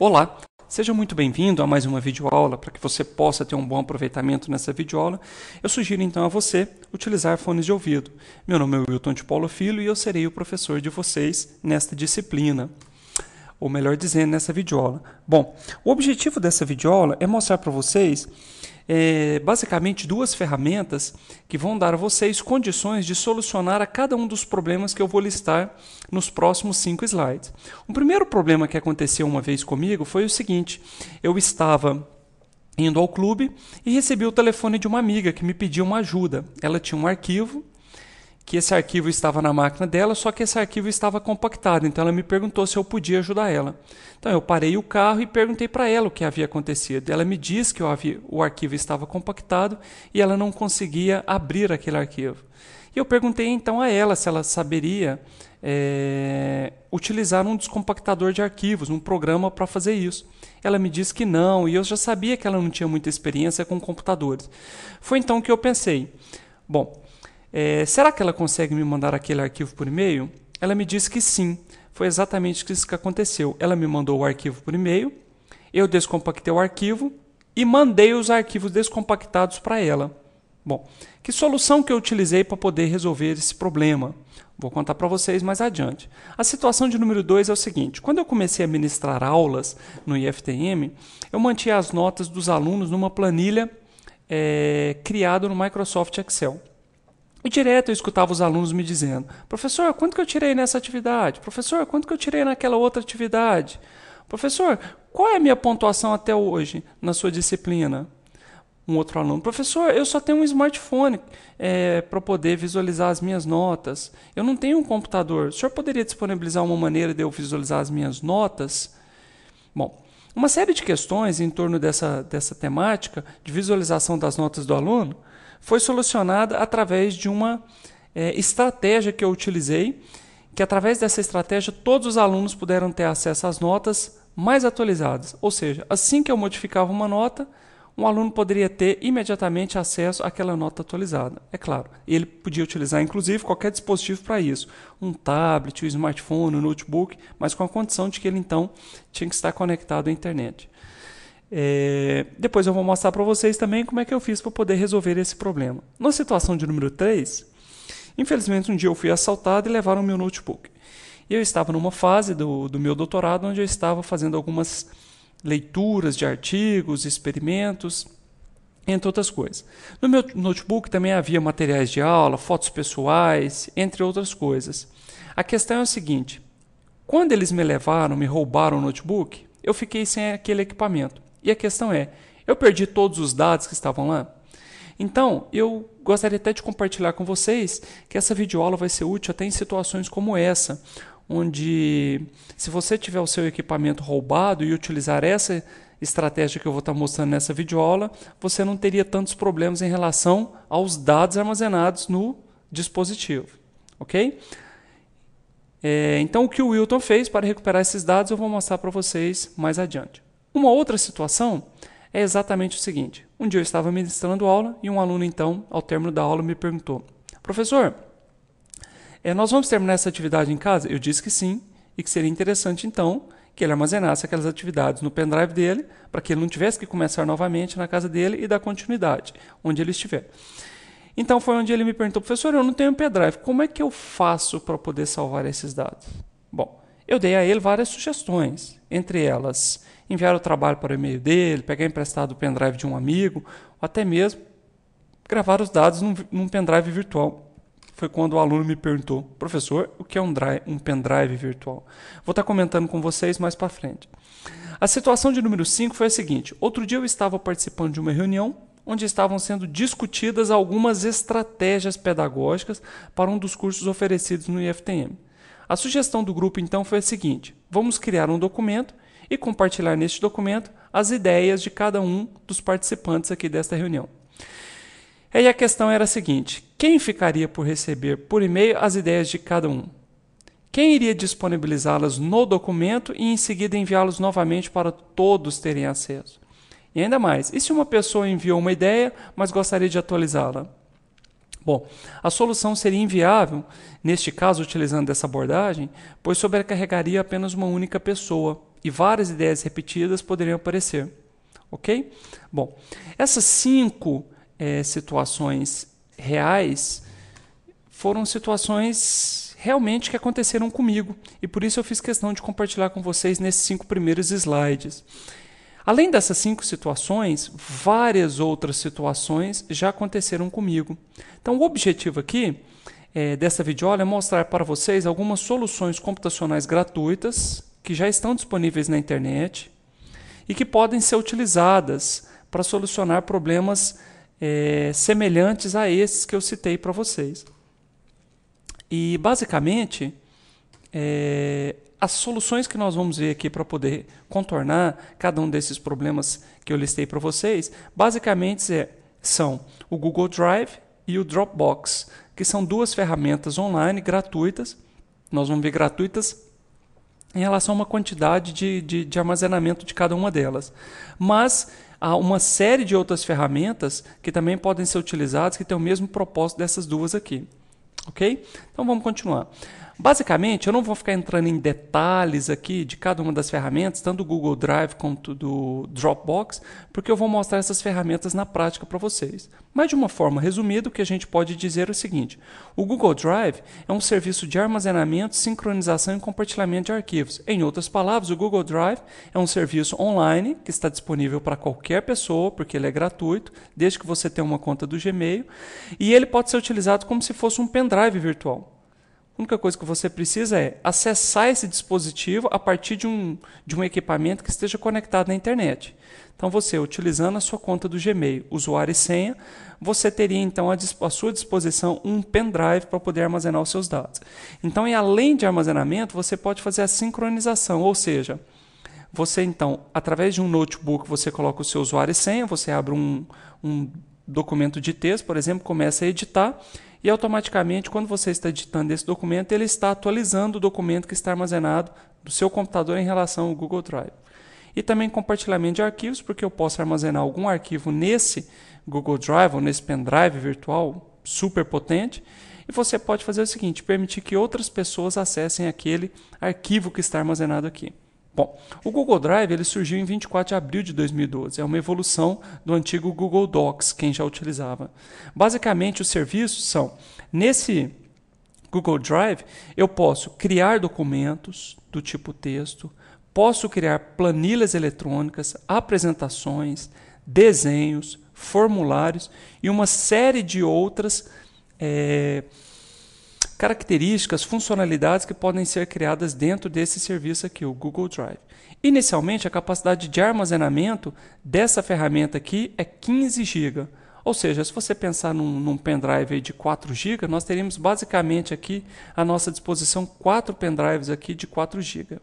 Olá, seja muito bem-vindo a mais uma videoaula. Para que você possa ter um bom aproveitamento nessa videoaula, eu sugiro então a você utilizar fones de ouvido. Meu nome é Wilton de Paulo Filho e eu serei o professor de vocês nesta disciplina ou melhor dizendo, nessa videoaula. Bom, o objetivo dessa videoaula é mostrar para vocês é, basicamente duas ferramentas que vão dar a vocês condições de solucionar a cada um dos problemas que eu vou listar nos próximos cinco slides. O primeiro problema que aconteceu uma vez comigo foi o seguinte: eu estava indo ao clube e recebi o telefone de uma amiga que me pediu uma ajuda. Ela tinha um arquivo que esse arquivo estava na máquina dela, só que esse arquivo estava compactado. Então ela me perguntou se eu podia ajudar ela. Então eu parei o carro e perguntei para ela o que havia acontecido. Ela me disse que o arquivo estava compactado e ela não conseguia abrir aquele arquivo. E eu perguntei então a ela se ela saberia é, utilizar um descompactador de arquivos, um programa para fazer isso. Ela me disse que não, e eu já sabia que ela não tinha muita experiência com computadores. Foi então que eu pensei: bom, é, será que ela consegue me mandar aquele arquivo por e-mail? Ela me disse que sim. Foi exatamente isso que aconteceu. Ela me mandou o arquivo por e-mail, eu descompactei o arquivo e mandei os arquivos descompactados para ela. Bom, que solução que eu utilizei para poder resolver esse problema? Vou contar para vocês mais adiante. A situação de número 2 é o seguinte: quando eu comecei a ministrar aulas no IFTM, eu mantinha as notas dos alunos numa planilha é, criada no Microsoft Excel. E direto eu escutava os alunos me dizendo: professor, quanto que eu tirei nessa atividade? Professor, quanto que eu tirei naquela outra atividade? Professor, qual é a minha pontuação até hoje na sua disciplina? Um outro aluno, professor, eu só tenho um smartphone é, eh, para poder visualizar as minhas notas. Eu não tenho um computador. O senhor poderia disponibilizar uma maneira de eu visualizar as minhas notas? Bom, uma série de questões em torno dessa, dessa temática de visualização das notas do aluno foi solucionada através de uma é, estratégia que eu utilizei, que através dessa estratégia todos os alunos puderam ter acesso às notas mais atualizadas. Ou seja, assim que eu modificava uma nota, um aluno poderia ter imediatamente acesso àquela nota atualizada, é claro. Ele podia utilizar, inclusive, qualquer dispositivo para isso, um tablet, um smartphone, um notebook, mas com a condição de que ele então tinha que estar conectado à internet. É, depois eu vou mostrar para vocês também como é que eu fiz para poder resolver esse problema. Na situação de número 3, infelizmente um dia eu fui assaltado e levaram meu notebook. eu estava numa fase do, do meu doutorado onde eu estava fazendo algumas leituras de artigos, experimentos, entre outras coisas. No meu notebook também havia materiais de aula, fotos pessoais, entre outras coisas. A questão é o seguinte: quando eles me levaram, me roubaram o notebook, eu fiquei sem aquele equipamento. E a questão é: eu perdi todos os dados que estavam lá? Então, eu gostaria até de compartilhar com vocês que essa videoaula vai ser útil até em situações como essa, onde se você tiver o seu equipamento roubado e utilizar essa estratégia que eu vou estar mostrando nessa videoaula, você não teria tantos problemas em relação aos dados armazenados no dispositivo, ok? É, então, o que o Wilton fez para recuperar esses dados eu vou mostrar para vocês mais adiante. Uma outra situação é exatamente o seguinte: um dia eu estava ministrando aula e um aluno, então, ao término da aula, me perguntou: Professor, é, nós vamos terminar essa atividade em casa? Eu disse que sim e que seria interessante, então, que ele armazenasse aquelas atividades no pendrive dele, para que ele não tivesse que começar novamente na casa dele e dar continuidade, onde ele estiver. Então foi onde ele me perguntou, professor, eu não tenho pendrive, como é que eu faço para poder salvar esses dados? Bom, eu dei a ele várias sugestões, entre elas enviar o trabalho para o e-mail dele, pegar emprestado o pendrive de um amigo, ou até mesmo gravar os dados num, num pendrive virtual. Foi quando o aluno me perguntou, professor, o que é um, drive, um pendrive virtual? Vou estar comentando com vocês mais para frente. A situação de número 5 foi a seguinte: outro dia eu estava participando de uma reunião onde estavam sendo discutidas algumas estratégias pedagógicas para um dos cursos oferecidos no IFTM. A sugestão do grupo então foi a seguinte: vamos criar um documento e compartilhar neste documento as ideias de cada um dos participantes aqui desta reunião. Aí a questão era a seguinte: quem ficaria por receber por e-mail as ideias de cada um? Quem iria disponibilizá-las no documento e em seguida enviá las novamente para todos terem acesso? E ainda mais, e se uma pessoa enviou uma ideia, mas gostaria de atualizá-la? Bom, a solução seria inviável, neste caso utilizando essa abordagem, pois sobrecarregaria apenas uma única pessoa, e várias ideias repetidas poderiam aparecer. Ok? Bom, essas cinco é, situações reais foram situações realmente que aconteceram comigo e por isso eu fiz questão de compartilhar com vocês nesses cinco primeiros slides. Além dessas cinco situações, várias outras situações já aconteceram comigo. Então, o objetivo aqui é, dessa videoaula é mostrar para vocês algumas soluções computacionais gratuitas que já estão disponíveis na internet e que podem ser utilizadas para solucionar problemas é, semelhantes a esses que eu citei para vocês. E, basicamente, é, as soluções que nós vamos ver aqui para poder contornar cada um desses problemas que eu listei para vocês, basicamente é, são o Google Drive e o Dropbox, que são duas ferramentas online gratuitas. Nós vamos ver gratuitas em relação a uma quantidade de, de, de armazenamento de cada uma delas. Mas há uma série de outras ferramentas que também podem ser utilizadas que têm o mesmo propósito dessas duas aqui. Ok? Então vamos continuar. Basicamente, eu não vou ficar entrando em detalhes aqui de cada uma das ferramentas, tanto do Google Drive quanto do Dropbox, porque eu vou mostrar essas ferramentas na prática para vocês. Mas de uma forma resumida, o que a gente pode dizer é o seguinte: o Google Drive é um serviço de armazenamento, sincronização e compartilhamento de arquivos. Em outras palavras, o Google Drive é um serviço online que está disponível para qualquer pessoa, porque ele é gratuito, desde que você tenha uma conta do Gmail, e ele pode ser utilizado como se fosse um pendrive virtual. A única coisa que você precisa é acessar esse dispositivo a partir de um, de um equipamento que esteja conectado na internet. Então, você, utilizando a sua conta do Gmail, usuário e senha, você teria então à sua disposição um pendrive para poder armazenar os seus dados. Então, e além de armazenamento, você pode fazer a sincronização, ou seja, você então, através de um notebook, você coloca o seu usuário e senha, você abre um, um documento de texto, por exemplo, começa a editar e automaticamente, quando você está digitando esse documento, ele está atualizando o documento que está armazenado do seu computador em relação ao Google Drive. E também compartilhamento de arquivos, porque eu posso armazenar algum arquivo nesse Google Drive ou nesse pendrive virtual super potente. E você pode fazer o seguinte: permitir que outras pessoas acessem aquele arquivo que está armazenado aqui. Bom, o Google Drive ele surgiu em 24 de abril de 2012. É uma evolução do antigo Google Docs, quem já utilizava. Basicamente, os serviços são nesse Google Drive eu posso criar documentos do tipo texto, posso criar planilhas eletrônicas, apresentações, desenhos, formulários e uma série de outras. É, características, funcionalidades que podem ser criadas dentro desse serviço aqui, o Google Drive. Inicialmente, a capacidade de armazenamento dessa ferramenta aqui é 15 GB. Ou seja, se você pensar num, num pendrive de 4 GB, nós teríamos basicamente aqui à nossa disposição 4 pendrives aqui de 4 GB.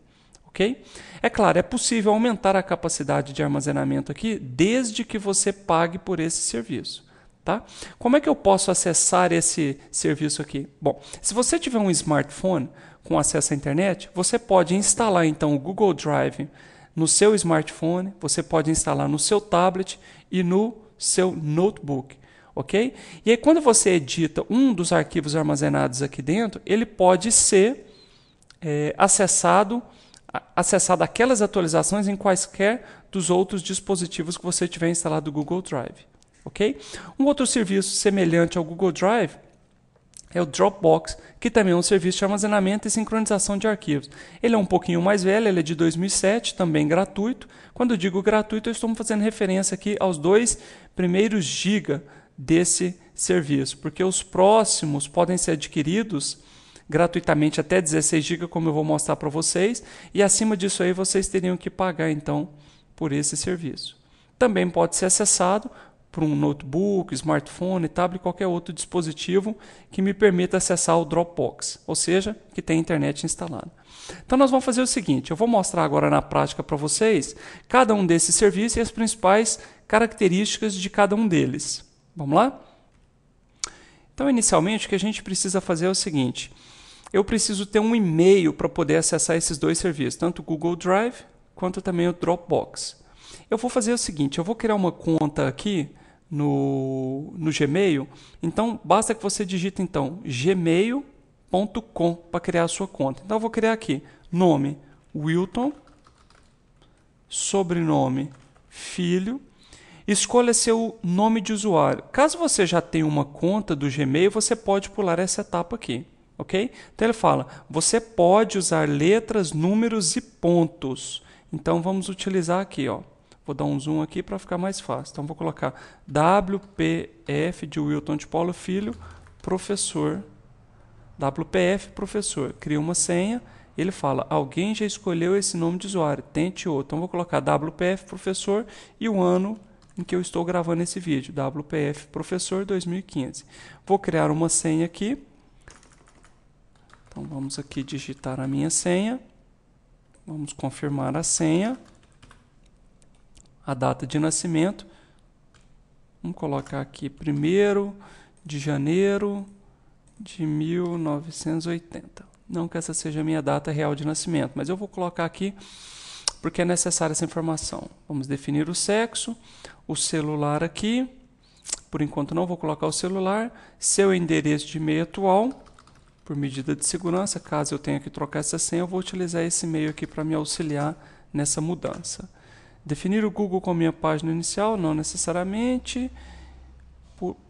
Okay? É claro, é possível aumentar a capacidade de armazenamento aqui desde que você pague por esse serviço. Tá? Como é que eu posso acessar esse serviço aqui? Bom, se você tiver um smartphone com acesso à internet, você pode instalar então o Google Drive no seu smartphone, você pode instalar no seu tablet e no seu notebook, ok? E aí quando você edita um dos arquivos armazenados aqui dentro, ele pode ser é, acessado acessado aquelas atualizações em quaisquer dos outros dispositivos que você tiver instalado o Google Drive ok? Um outro serviço semelhante ao Google Drive é o Dropbox, que também é um serviço de armazenamento e sincronização de arquivos. Ele é um pouquinho mais velho, ele é de 2007, também gratuito. Quando eu digo gratuito, eu estou fazendo referência aqui aos dois primeiros giga desse serviço, porque os próximos podem ser adquiridos gratuitamente até 16 GB, como eu vou mostrar para vocês, e acima disso aí vocês teriam que pagar então por esse serviço. Também pode ser acessado para um notebook, smartphone, tablet, qualquer outro dispositivo que me permita acessar o Dropbox, ou seja, que tem internet instalada. Então nós vamos fazer o seguinte, eu vou mostrar agora na prática para vocês cada um desses serviços e as principais características de cada um deles. Vamos lá? Então inicialmente o que a gente precisa fazer é o seguinte, eu preciso ter um e-mail para poder acessar esses dois serviços, tanto o Google Drive quanto também o Dropbox. Eu vou fazer o seguinte, eu vou criar uma conta aqui no, no Gmail, então basta que você digite então gmail.com para criar a sua conta. Então eu vou criar aqui nome Wilton, sobrenome Filho. Escolha seu nome de usuário. Caso você já tenha uma conta do Gmail, você pode pular essa etapa aqui, ok? Então ele fala: você pode usar letras, números e pontos. Então vamos utilizar aqui, ó. Vou dar um zoom aqui para ficar mais fácil. Então vou colocar WPF de Wilton de Paulo Filho, professor. WPF, professor. Cria uma senha. Ele fala: alguém já escolheu esse nome de usuário, tente outro. Então vou colocar WPF, professor, e o ano em que eu estou gravando esse vídeo, WPF Professor 2015. Vou criar uma senha aqui. Então vamos aqui digitar a minha senha. Vamos confirmar a senha a data de nascimento. Vamos colocar aqui 1 de janeiro de 1980. Não que essa seja a minha data real de nascimento, mas eu vou colocar aqui porque é necessária essa informação. Vamos definir o sexo, o celular aqui. Por enquanto não vou colocar o celular, seu endereço de e-mail atual, por medida de segurança, caso eu tenha que trocar essa senha, eu vou utilizar esse e-mail aqui para me auxiliar nessa mudança. Definir o Google como minha página inicial, não necessariamente.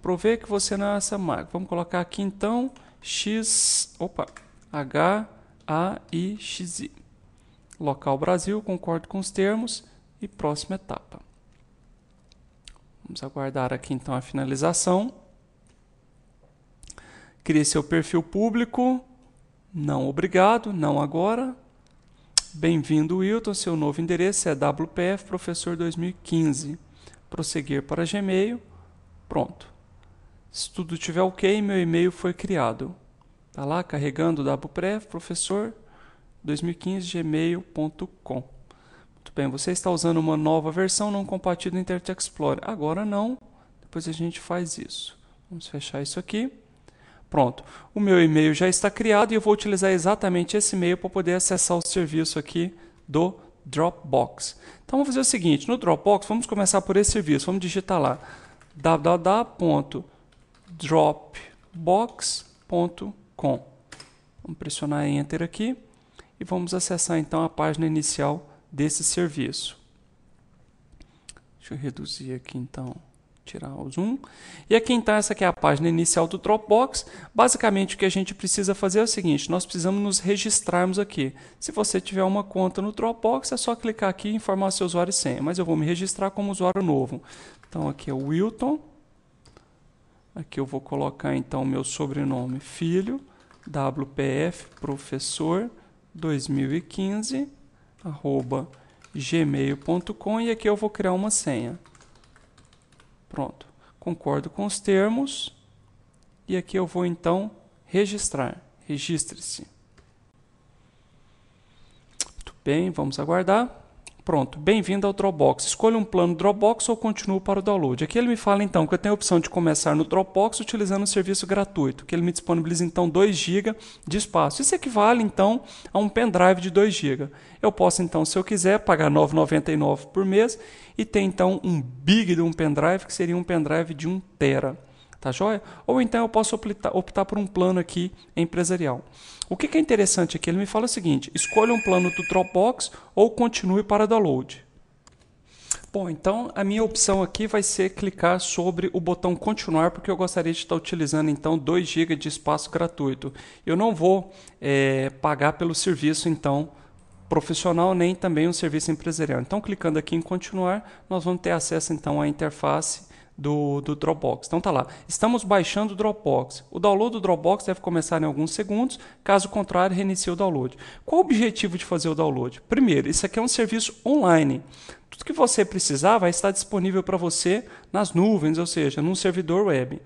Prover que você não é essa marca. Vamos colocar aqui então X, opa, H, A, I, X, I. Local Brasil, concordo com os termos. E próxima etapa. Vamos aguardar aqui então a finalização. Crie seu perfil público. Não obrigado, não agora. Bem-vindo, Wilton. Seu novo endereço é WPF Professor 2015. Prosseguir para Gmail. Pronto. Se tudo estiver ok, meu e-mail foi criado. Tá lá carregando WPF Professor 2015 gmail.com. Muito bem, você está usando uma nova versão não compatível do Internet Explorer. Agora não. Depois a gente faz isso. Vamos fechar isso aqui. Pronto, o meu e-mail já está criado e eu vou utilizar exatamente esse e-mail para poder acessar o serviço aqui do Dropbox. Então vamos fazer o seguinte, no Dropbox vamos começar por esse serviço, vamos digitar lá www.dropbox.com. Vamos pressionar enter aqui e vamos acessar então a página inicial desse serviço. Deixa eu reduzir aqui então tirar o zoom. E aqui então essa aqui é a página inicial do Dropbox. Basicamente o que a gente precisa fazer é o seguinte, nós precisamos nos registrarmos aqui. Se você tiver uma conta no Dropbox, é só clicar aqui e informar seu usuário e senha, mas eu vou me registrar como usuário novo. Então aqui é o Wilton. Aqui eu vou colocar então meu sobrenome filho, WPF professor 2015 arroba gmail.com e aqui eu vou criar uma senha. Pronto. Concordo com os termos. E aqui eu vou então registrar. Registre-se. Muito bem, vamos aguardar. Pronto, bem-vindo ao Dropbox. Escolha um plano Dropbox ou continuo para o download. Aqui ele me fala então que eu tenho a opção de começar no Dropbox utilizando o um serviço gratuito, que ele me disponibiliza então 2 GB de espaço. Isso equivale então a um pendrive de 2 GB. Eu posso então, se eu quiser, pagar R$ 9,99 por mês e ter então um big de um pendrive, que seria um pendrive de 1 tera tá joia? Ou então eu posso optar, por um plano aqui empresarial. O que, que é interessante aqui? Ele me fala o seguinte: escolha um plano do Dropbox ou continue para download. Bom, então a minha opção aqui vai ser clicar sobre o botão continuar, porque eu gostaria de estar utilizando então 2 GB de espaço gratuito. Eu não vou é, pagar pelo serviço então profissional nem também um serviço empresarial. Então clicando aqui em continuar, nós vamos ter acesso então à interface do, do Dropbox. Então tá lá, estamos baixando o Dropbox. O download do Dropbox deve começar em alguns segundos, caso contrário, reinicie o download. Qual o objetivo de fazer o download? Primeiro, isso aqui é um serviço online. Tudo que você precisar vai estar disponível para você nas nuvens, ou seja, num servidor web.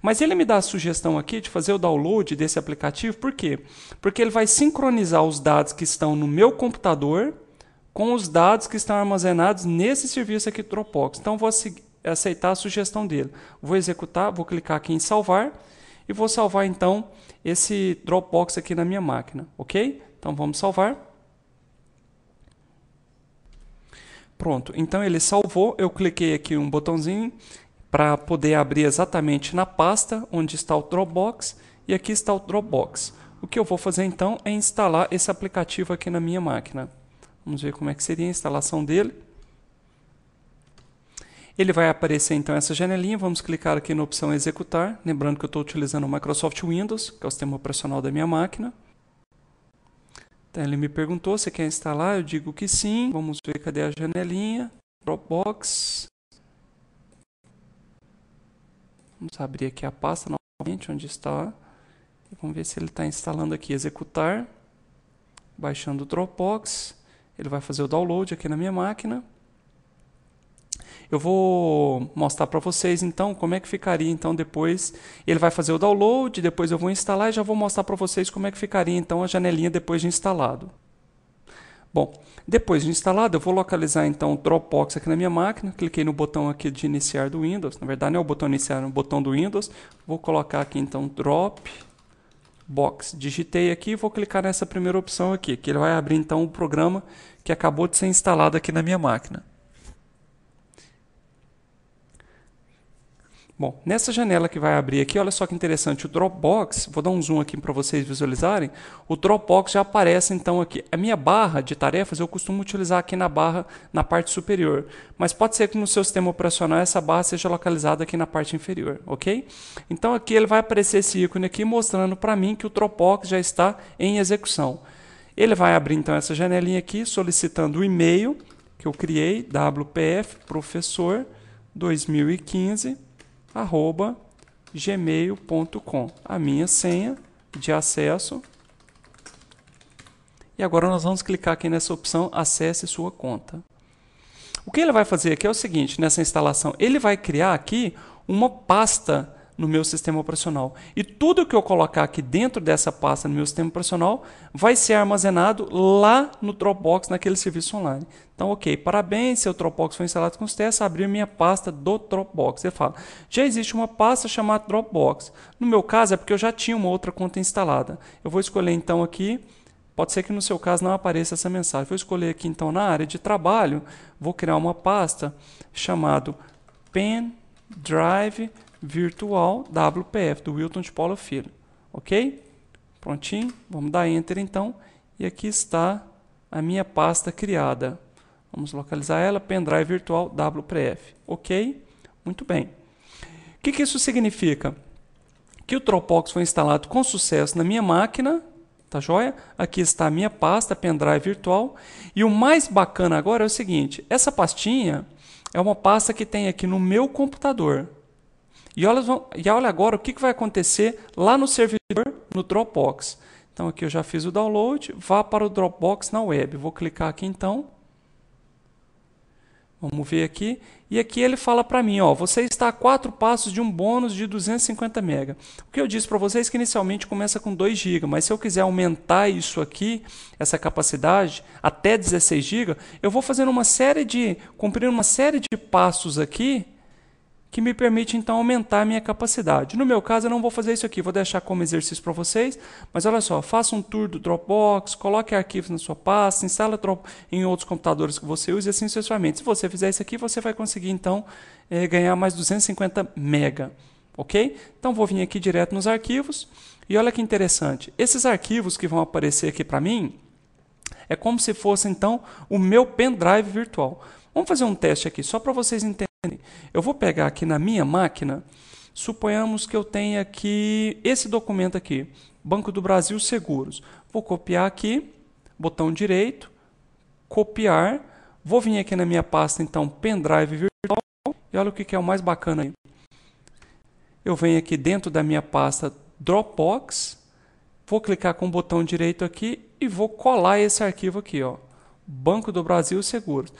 Mas ele me dá a sugestão aqui de fazer o download desse aplicativo, por quê? Porque ele vai sincronizar os dados que estão no meu computador com os dados que estão armazenados nesse serviço aqui do Dropbox. Então, vou seguir é aceitar a sugestão dele. Vou executar, vou clicar aqui em salvar e vou salvar então esse Dropbox aqui na minha máquina, ok? Então vamos salvar. Pronto, então ele salvou, eu cliquei aqui um botãozinho para poder abrir exatamente na pasta onde está o Dropbox e aqui está o Dropbox. O que eu vou fazer então é instalar esse aplicativo aqui na minha máquina. Vamos ver como é que seria a instalação dele. Ele vai aparecer então essa janelinha, vamos clicar aqui na opção executar, lembrando que eu estou utilizando o Microsoft Windows, que é o sistema operacional da minha máquina. Então, ele me perguntou se quer instalar, eu digo que sim, vamos ver cadê a janelinha, Dropbox. Vamos abrir aqui a pasta novamente, onde está. Vamos ver se ele está instalando aqui, executar, baixando o Dropbox. Ele vai fazer o download aqui na minha máquina. Eu vou mostrar para vocês então como é que ficaria então depois. Ele vai fazer o download, depois eu vou instalar e já vou mostrar para vocês como é que ficaria então a janelinha depois de instalado. Bom, depois de instalado, eu vou localizar então o Dropbox aqui na minha máquina. Cliquei no botão aqui de iniciar do Windows. Na verdade, não é o botão iniciar, é o botão do Windows. Vou colocar aqui então Dropbox. Digitei aqui e vou clicar nessa primeira opção aqui, que ele vai abrir então o programa que acabou de ser instalado aqui na minha máquina. Bom, nessa janela que vai abrir aqui, olha só que interessante, o Dropbox, vou dar um zoom aqui para vocês visualizarem, o Dropbox já aparece então aqui. A minha barra de tarefas eu costumo utilizar aqui na barra, na parte superior, mas pode ser que no seu sistema operacional essa barra seja localizada aqui na parte inferior, ok? Então aqui ele vai aparecer esse ícone aqui mostrando para mim que o Dropbox já está em execução. Ele vai abrir então essa janelinha aqui solicitando o e-mail que eu criei, wpfprofessor2015.com arroba gmail.com. A minha senha de acesso. E agora nós vamos clicar aqui nessa opção acesse sua conta. O que ele vai fazer aqui é o seguinte, nessa instalação, ele vai criar aqui uma pasta no meu sistema operacional. E tudo que eu colocar aqui dentro dessa pasta no meu sistema operacional vai ser armazenado lá no Dropbox, naquele serviço online. Então, ok, parabéns, seu Dropbox foi instalado com sucesso, abrir minha pasta do Dropbox. Você fala, já existe uma pasta chamada Dropbox. No meu caso, é porque eu já tinha uma outra conta instalada. Eu vou escolher então aqui. Pode ser que no seu caso não apareça essa mensagem. Vou escolher aqui então na área de trabalho, vou criar uma pasta chamado Pen Drive virtual WPF, do Wilton de Paula Filho. Ok? Prontinho? Vamos dar Enter então. E aqui está a minha pasta criada. Vamos localizar ela, pendrive virtual WPF. Ok? Muito bem. O que, que isso significa? Que o Dropbox foi instalado com sucesso na minha máquina, tá joia? Aqui está a minha pasta pendrive virtual. E o mais bacana agora é o seguinte, essa pastinha é uma pasta que tem aqui no meu computador. E olha, e olha agora o que vai acontecer lá no servidor, no Dropbox. Então aqui eu já fiz o download, vá para o Dropbox na web. Vou clicar aqui então. Vamos ver aqui. E aqui ele fala para mim, ó, você está a quatro passos de um bônus de 250 MB. O que eu disse para vocês é que inicialmente começa com 2 GB, mas se eu quiser aumentar isso aqui, essa capacidade, até 16 GB, eu vou fazendo uma série de, cumprir uma série de passos aqui, que me permite então aumentar a minha capacidade. No meu caso, eu não vou fazer isso aqui, vou deixar como exercício para vocês, mas olha só, faça um tour do Dropbox, coloque arquivos na sua pasta, instala em outros computadores que você use e assim sucessivamente. Se você fizer isso aqui, você vai conseguir então eh, ganhar mais 250 mega, ok? Então vou vir aqui direto nos arquivos e olha que interessante, esses arquivos que vão aparecer aqui para mim, é como se fosse então o meu pendrive virtual. Vamos fazer um teste aqui só para vocês entenderem. Eu vou pegar aqui na minha máquina, suponhamos que eu tenha aqui esse documento aqui, Banco do Brasil Seguros. Vou copiar aqui, botão direito, copiar. Vou vir aqui na minha pasta, então, pendrive virtual. E olha o que é o mais bacana aí. Eu venho aqui dentro da minha pasta Dropbox, vou clicar com o botão direito aqui e vou colar esse arquivo aqui, ó. Banco do Brasil Seguros.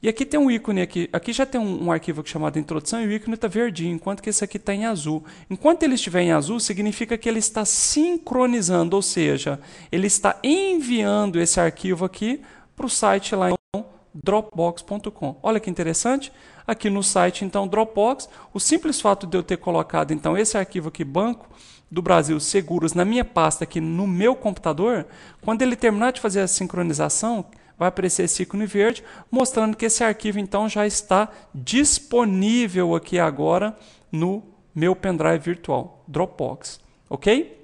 E aqui tem um ícone aqui. Aqui já tem um, um arquivo chamado introdução e o ícone está verdinho, enquanto que esse aqui está em azul. Enquanto ele estiver em azul, significa que ele está sincronizando, ou seja, ele está enviando esse arquivo aqui para o site lá em então, dropbox.com. Olha que interessante. Aqui no site então Dropbox, o simples fato de eu ter colocado então esse arquivo aqui banco do Brasil Seguros na minha pasta aqui no meu computador, quando ele terminar de fazer a sincronização, vai aparecer esse ícone verde, mostrando que esse arquivo então já está disponível aqui agora no meu pendrive virtual, Dropbox, ok?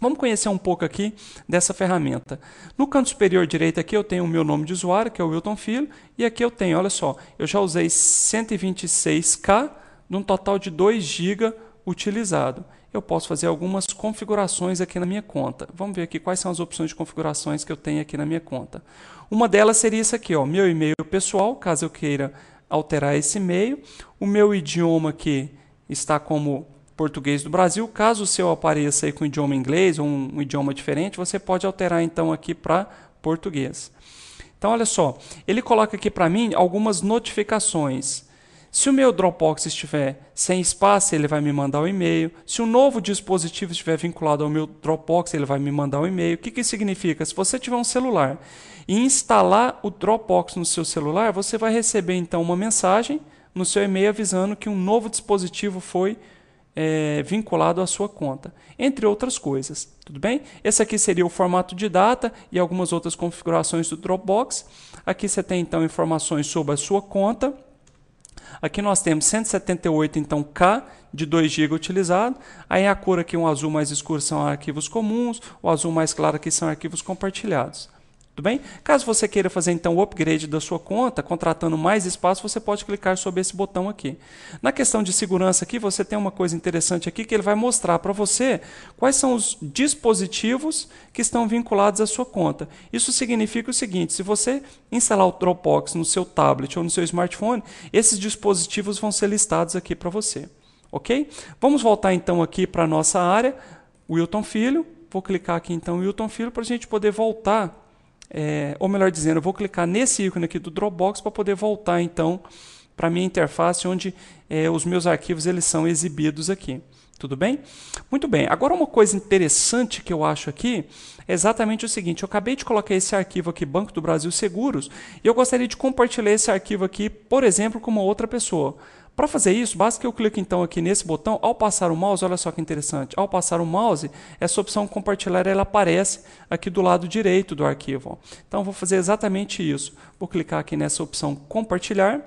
Vamos conhecer um pouco aqui dessa ferramenta. No canto superior direito aqui eu tenho o meu nome de usuário, que é o Wilton Filho, e aqui eu tenho, olha só, eu já usei 126K, num total de 2 GB utilizado. Eu posso fazer algumas configurações aqui na minha conta. Vamos ver aqui quais são as opções de configurações que eu tenho aqui na minha conta. Uma delas seria isso aqui, ó, meu e-mail pessoal, caso eu queira alterar esse e-mail. O meu idioma aqui está como português do Brasil. Caso o seu apareça aí com idioma inglês ou um, um idioma diferente, você pode alterar então aqui para português. Então olha só, ele coloca aqui para mim algumas notificações. Se o meu Dropbox estiver sem espaço, ele vai me mandar um e-mail. Se um novo dispositivo estiver vinculado ao meu Dropbox, ele vai me mandar um e-mail. O que, que significa? Se você tiver um celular e instalar o Dropbox no seu celular, você vai receber então uma mensagem no seu e-mail avisando que um novo dispositivo foi é, vinculado à sua conta, entre outras coisas. Tudo bem? Esse aqui seria o formato de data e algumas outras configurações do Dropbox. Aqui você tem então informações sobre a sua conta Aqui nós temos 178, então, K de 2 GB utilizado. Aí a cor aqui, um azul mais escuro, são arquivos comuns. O azul mais claro aqui são arquivos compartilhados. Tudo bem? Caso você queira fazer então o upgrade da sua conta, contratando mais espaço, você pode clicar sobre esse botão aqui. Na questão de segurança aqui, você tem uma coisa interessante aqui que ele vai mostrar para você quais são os dispositivos que estão vinculados à sua conta. Isso significa o seguinte, se você instalar o Dropbox no seu tablet ou no seu smartphone, esses dispositivos vão ser listados aqui para você. Ok? Vamos voltar então aqui para a nossa área, Wilton Filho. Vou clicar aqui então Wilton Filho para a gente poder voltar é, ou melhor dizendo, eu vou clicar nesse ícone aqui do Dropbox para poder voltar então para a minha interface onde é, os meus arquivos eles são exibidos aqui. Tudo bem? Muito bem. Agora uma coisa interessante que eu acho aqui é exatamente o seguinte: eu acabei de colocar esse arquivo aqui, Banco do Brasil Seguros, e eu gostaria de compartilhar esse arquivo aqui, por exemplo, com uma outra pessoa. Para fazer isso, basta que eu clique então aqui nesse botão, ao passar o mouse, olha só que interessante, ao passar o mouse, essa opção compartilhar ela aparece aqui do lado direito do arquivo. Então vou fazer exatamente isso, vou clicar aqui nessa opção compartilhar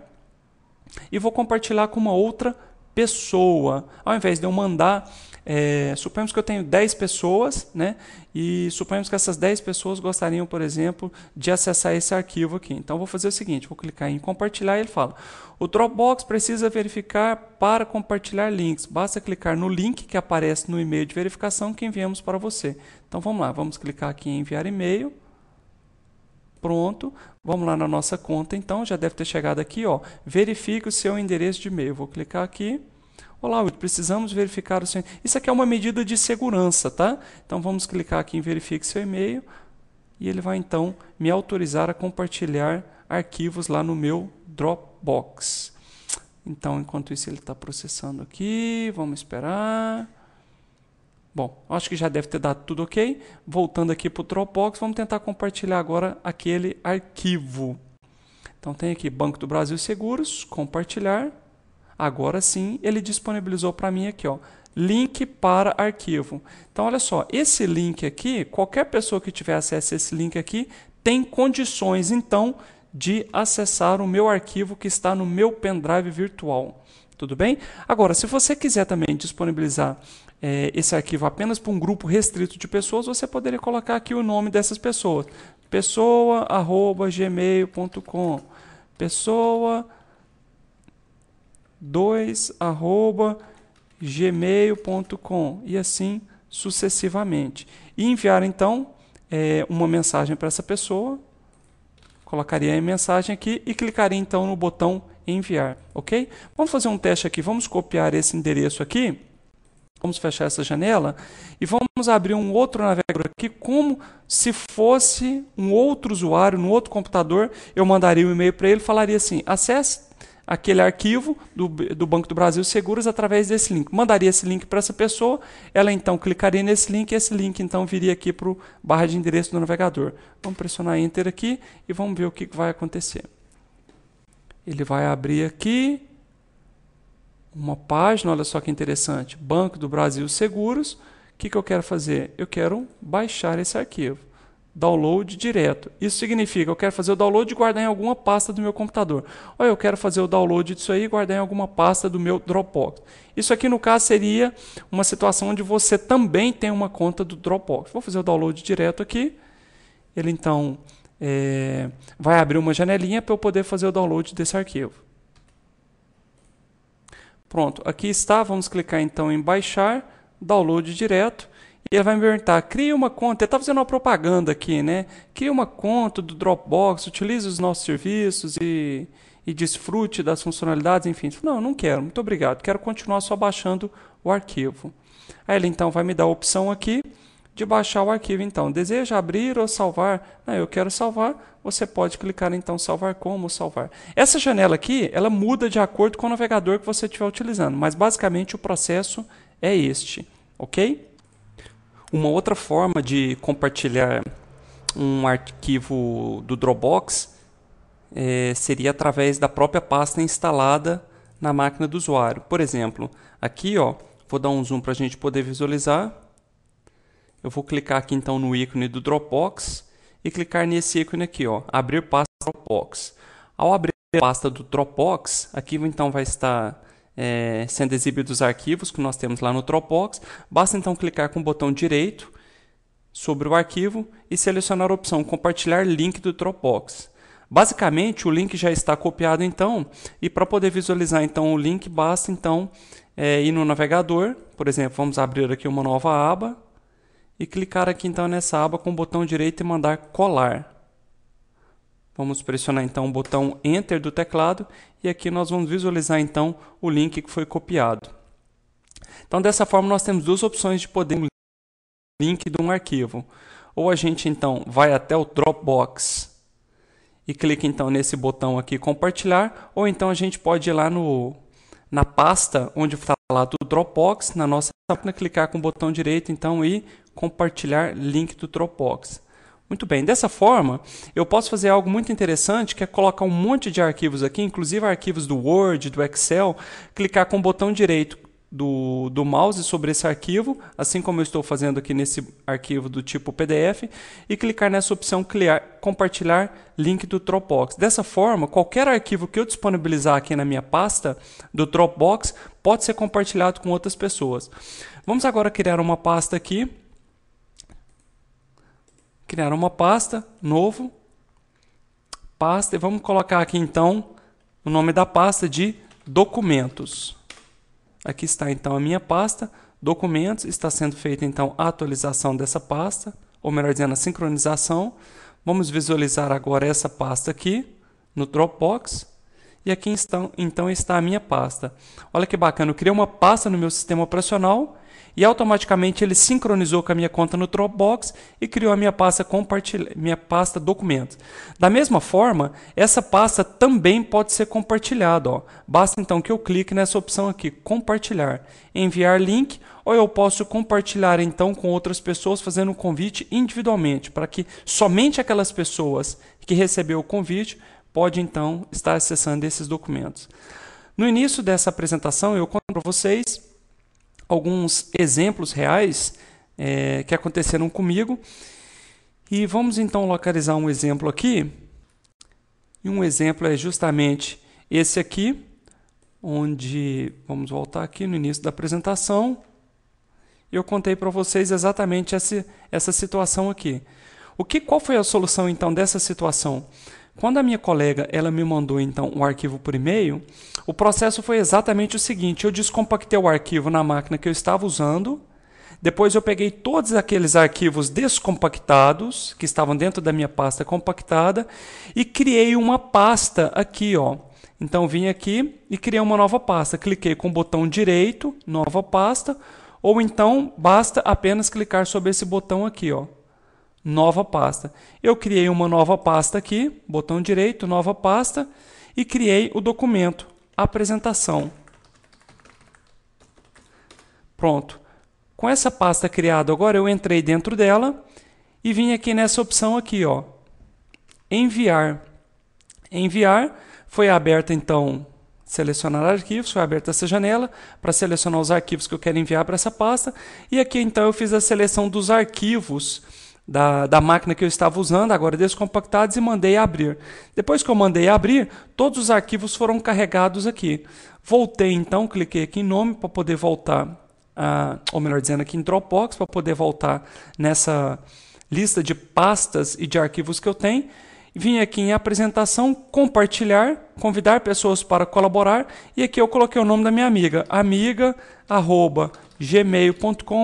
e vou compartilhar com uma outra pessoa, ao invés de eu mandar é, suponhamos que eu tenho 10 pessoas, né? E suponhamos que essas 10 pessoas gostariam, por exemplo, de acessar esse arquivo aqui. Então vou fazer o seguinte, vou clicar em compartilhar e ele fala: "O Dropbox precisa verificar para compartilhar links. Basta clicar no link que aparece no e-mail de verificação que enviamos para você". Então vamos lá, vamos clicar aqui em enviar e-mail. Pronto, vamos lá na nossa conta então, já deve ter chegado aqui, ó. Verifique o seu endereço de e-mail. Vou clicar aqui. Olá, precisamos verificar o seu. Isso aqui é uma medida de segurança, tá? Então vamos clicar aqui em verifique seu e-mail e ele vai então me autorizar a compartilhar arquivos lá no meu Dropbox. Então, enquanto isso, ele está processando aqui. Vamos esperar. Bom, acho que já deve ter dado tudo ok. Voltando aqui para o Dropbox, vamos tentar compartilhar agora aquele arquivo. Então, tem aqui Banco do Brasil Seguros, compartilhar. Agora sim, ele disponibilizou para mim aqui, ó, link para arquivo. Então, olha só, esse link aqui, qualquer pessoa que tiver acesso a esse link aqui tem condições, então, de acessar o meu arquivo que está no meu pendrive virtual. Tudo bem? Agora, se você quiser também disponibilizar é, esse arquivo apenas para um grupo restrito de pessoas, você poderia colocar aqui o nome dessas pessoas. Pessoa, arroba, Pessoa, 2 arroba gmail.com e assim sucessivamente. E enviar então é, uma mensagem para essa pessoa, colocaria a mensagem aqui e clicaria então no botão enviar, ok? Vamos fazer um teste aqui, vamos copiar esse endereço aqui, vamos fechar essa janela e vamos abrir um outro navegador aqui, como se fosse um outro usuário, no um outro computador, eu mandaria um e-mail para ele, falaria assim, acesse aquele arquivo do, do Banco do Brasil Seguros através desse link. Mandaria esse link para essa pessoa, ela então clicaria nesse link e esse link então viria aqui para o barra de endereço do navegador. Vamos pressionar Enter aqui e vamos ver o que vai acontecer. Ele vai abrir aqui uma página, olha só que interessante, Banco do Brasil Seguros. O que, que eu quero fazer? Eu quero baixar esse arquivo download direto. Isso significa eu quero fazer o download e guardar em alguma pasta do meu computador. Ou eu quero fazer o download disso aí e guardar em alguma pasta do meu Dropbox. Isso aqui no caso seria uma situação onde você também tem uma conta do Dropbox. Vou fazer o download direto aqui. Ele então é, vai abrir uma janelinha para eu poder fazer o download desse arquivo. Pronto, aqui está. Vamos clicar então em baixar, download direto. E ele vai me perguntar: cria uma conta. Ele está fazendo uma propaganda aqui, né? Cria uma conta do Dropbox, utilize os nossos serviços e, e desfrute das funcionalidades, enfim. Não, não quero, muito obrigado. Quero continuar só baixando o arquivo. Aí ele então vai me dar a opção aqui de baixar o arquivo. Então, deseja abrir ou salvar? Não, eu quero salvar. Você pode clicar então salvar como salvar. Essa janela aqui, ela muda de acordo com o navegador que você estiver utilizando, mas basicamente o processo é este, ok? Uma outra forma de compartilhar um arquivo do Dropbox é, seria através da própria pasta instalada na máquina do usuário. Por exemplo, aqui ó, vou dar um zoom para a gente poder visualizar. Eu vou clicar aqui então no ícone do Dropbox e clicar nesse ícone aqui, ó, abrir pasta Dropbox. Ao abrir a pasta do Dropbox, aqui então vai estar é, sendo exibidos arquivos que nós temos lá no Dropbox. Basta então clicar com o botão direito sobre o arquivo e selecionar a opção compartilhar link do Dropbox. Basicamente, o link já está copiado então, e para poder visualizar então o link, basta então é, ir no navegador, por exemplo, vamos abrir aqui uma nova aba e clicar aqui então nessa aba com o botão direito e mandar colar. Vamos pressionar então o botão Enter do teclado e aqui nós vamos visualizar então o link que foi copiado. Então dessa forma nós temos duas opções de poder link de um arquivo. Ou a gente então vai até o Dropbox e clica então nesse botão aqui compartilhar, ou então a gente pode ir lá no na pasta onde está lá do Dropbox, na nossa máquina clicar com o botão direito então e compartilhar link do Dropbox. Muito bem, dessa forma, eu posso fazer algo muito interessante, que é colocar um monte de arquivos aqui, inclusive arquivos do Word, do Excel, clicar com o botão direito do, do mouse sobre esse arquivo, assim como eu estou fazendo aqui nesse arquivo do tipo PDF, e clicar nessa opção criar, compartilhar link do Dropbox. Dessa forma, qualquer arquivo que eu disponibilizar aqui na minha pasta do Dropbox pode ser compartilhado com outras pessoas. Vamos agora criar uma pasta aqui criar uma pasta, novo, pasta, e vamos colocar aqui então o nome da pasta de documentos. Aqui está então a minha pasta, documentos, está sendo feita então a atualização dessa pasta, ou melhor dizendo, a sincronização. Vamos visualizar agora essa pasta aqui no Dropbox. E aqui estão, então está a minha pasta. Olha que bacana, eu criei uma pasta no meu sistema operacional e automaticamente ele sincronizou com a minha conta no Dropbox e criou a minha pasta compartilha, minha pasta documentos. Da mesma forma, essa pasta também pode ser compartilhada. Ó. Basta então que eu clique nessa opção aqui, compartilhar, enviar link, ou eu posso compartilhar então com outras pessoas fazendo um convite individualmente, para que somente aquelas pessoas que receberam o convite pode então estar acessando esses documentos. No início dessa apresentação, eu conto para vocês alguns exemplos reais é, que aconteceram comigo. E vamos então localizar um exemplo aqui. E um exemplo é justamente esse aqui, onde vamos voltar aqui no início da apresentação. Eu contei para vocês exatamente essa, essa situação aqui. O que, qual foi a solução então dessa situação? Quando a minha colega ela me mandou então o um arquivo por e-mail, o processo foi exatamente o seguinte: eu descompactei o arquivo na máquina que eu estava usando, depois eu peguei todos aqueles arquivos descompactados que estavam dentro da minha pasta compactada e criei uma pasta aqui, ó. Então vim aqui e criei uma nova pasta. Cliquei com o botão direito, nova pasta, ou então basta apenas clicar sobre esse botão aqui, ó, nova pasta. Eu criei uma nova pasta aqui, botão direito, nova pasta, e criei o documento, apresentação. Pronto. Com essa pasta criada agora, eu entrei dentro dela e vim aqui nessa opção aqui, ó, enviar. Enviar, foi aberta então selecionar arquivos, foi aberta essa janela para selecionar os arquivos que eu quero enviar para essa pasta, e aqui então eu fiz a seleção dos arquivos da, da máquina que eu estava usando, agora descompactados, e mandei abrir. Depois que eu mandei abrir, todos os arquivos foram carregados aqui. Voltei então, cliquei aqui em nome para poder voltar, ah, ou melhor dizendo, aqui em Dropbox, para poder voltar nessa lista de pastas e de arquivos que eu tenho. Vim aqui em apresentação, compartilhar, convidar pessoas para colaborar e aqui eu coloquei o nome da minha amiga, amiga@gmail.com,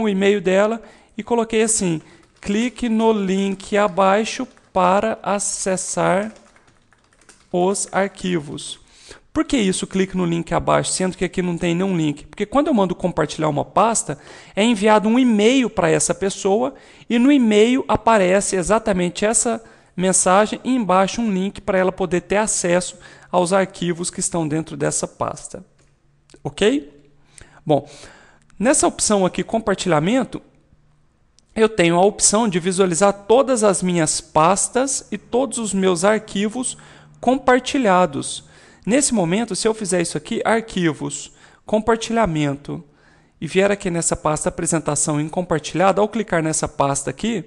o e-mail dela e coloquei assim: clique no link abaixo para acessar os arquivos. Por que isso? Clique no link abaixo, sendo que aqui não tem nenhum link. Porque quando eu mando compartilhar uma pasta, é enviado um e-mail para essa pessoa e no e-mail aparece exatamente essa mensagem e embaixo um link para ela poder ter acesso aos arquivos que estão dentro dessa pasta. Ok? Bom, nessa opção aqui, compartilhamento, eu tenho a opção de visualizar todas as minhas pastas e todos os meus arquivos compartilhados. Nesse momento, se eu fizer isso aqui, arquivos, compartilhamento, e vier aqui nessa pasta apresentação em compartilhado, ao clicar nessa pasta aqui,